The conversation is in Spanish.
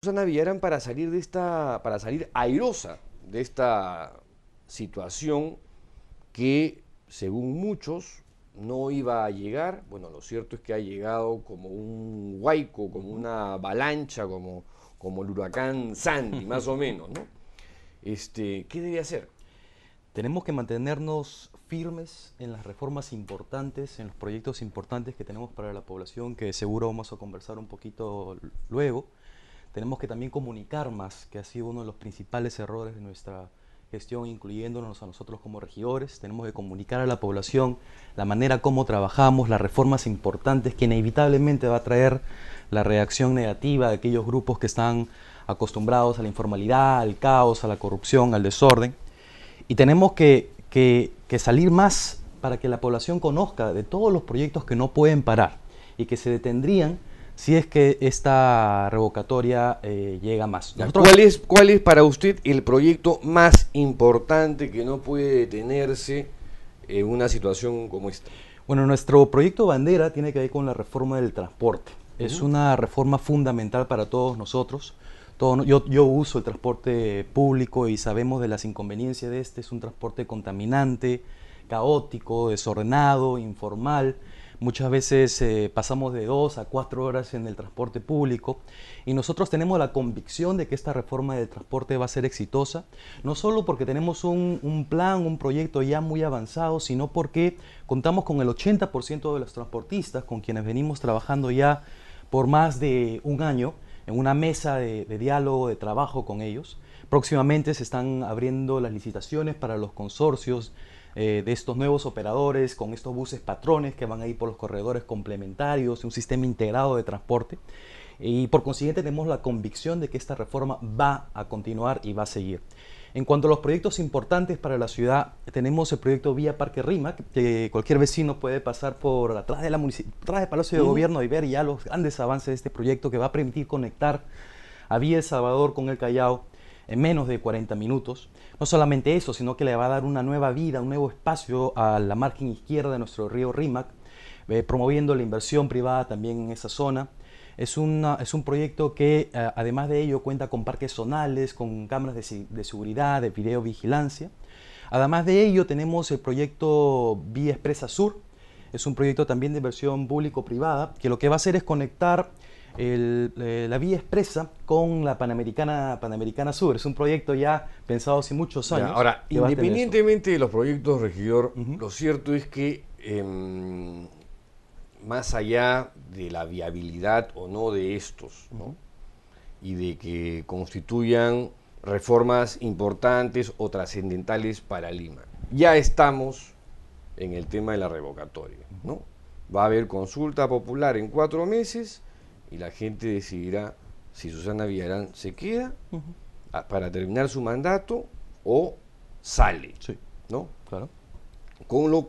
Susana Villarán para salir de esta, para salir airosa de esta situación que, según muchos, no iba a llegar. Bueno, lo cierto es que ha llegado como un huaico, como una avalancha, como, como el huracán Sandy, más o menos, ¿no? Este, ¿Qué debe hacer? Tenemos que mantenernos firmes en las reformas importantes, en los proyectos importantes que tenemos para la población, que seguro vamos a conversar un poquito luego tenemos que también comunicar más, que ha sido uno de los principales errores de nuestra gestión, incluyéndonos a nosotros como regidores. Tenemos que comunicar a la población la manera como trabajamos, las reformas importantes que inevitablemente va a traer la reacción negativa de aquellos grupos que están acostumbrados a la informalidad, al caos, a la corrupción, al desorden. Y tenemos que, que salir más para que la población conozca de todos los proyectos que no pueden parar y que se detendrían si es que esta revocatoria eh, llega más. ¿Cuál, es, ¿Cuál es para usted el proyecto más importante que no puede detenerse en eh, una situación como esta? Bueno, nuestro proyecto bandera tiene que ver con la reforma del transporte. Es una reforma fundamental para todos nosotros. Todo, yo, yo, uso el transporte público y sabemos de las inconveniencias de este. Es un transporte contaminante, caótico, desordenado, informal. Muchas veces eh, pasamos de dos a cuatro horas en el transporte público y nosotros tenemos la convicción de que esta reforma del transporte va a ser exitosa, no solo porque tenemos un, plan, un proyecto ya muy avanzado, sino porque contamos con el 80% de los transportistas con quienes venimos trabajando ya por más de un año en una mesa de diálogo, de trabajo con ellos. Próximamente se están abriendo las licitaciones para los consorcios eh, de estos nuevos operadores, con estos buses patrones que van a ir por los corredores complementarios, un sistema integrado de transporte. Y por consiguiente tenemos la convicción de que esta reforma va a continuar y va a seguir. En cuanto a los proyectos importantes para la ciudad, tenemos el proyecto Vía Parque Rima, que cualquier vecino puede pasar por atrás de la atrás del Palacio de Gobierno y ver ya los grandes avances de este proyecto que va a permitir conectar a Vía El Salvador con el Callao, en menos de 40 minutos. No solamente eso, sino que le va a dar una nueva vida, un nuevo espacio a la margen izquierda de nuestro río Rímac, eh, promoviendo la inversión privada también en esa zona. Es, es un proyecto que, eh, además de ello, cuenta con parques zonales, con cámaras de, de seguridad, de videovigilancia. Además de ello, tenemos el proyecto Vía Expresa Sur. Es un proyecto también de inversión público-privada que lo que va a hacer es conectar eh, la vía expresa con la Panamericana, Panamericana Sur. Es un proyecto ya pensado hace muchos años. ahora, independientemente de los proyectos, regidor, lo cierto es que em, más allá de la viabilidad o no de estos, y de que constituyan reformas importantes o trascendentales para Lima. Ya estamos en el tema de la revocatoria. ¿no? Va a haber consulta popular en cuatro meses y la gente decidirá si Susana Villarán se queda para terminar su mandato o sale. ¿No? Claro. Con lo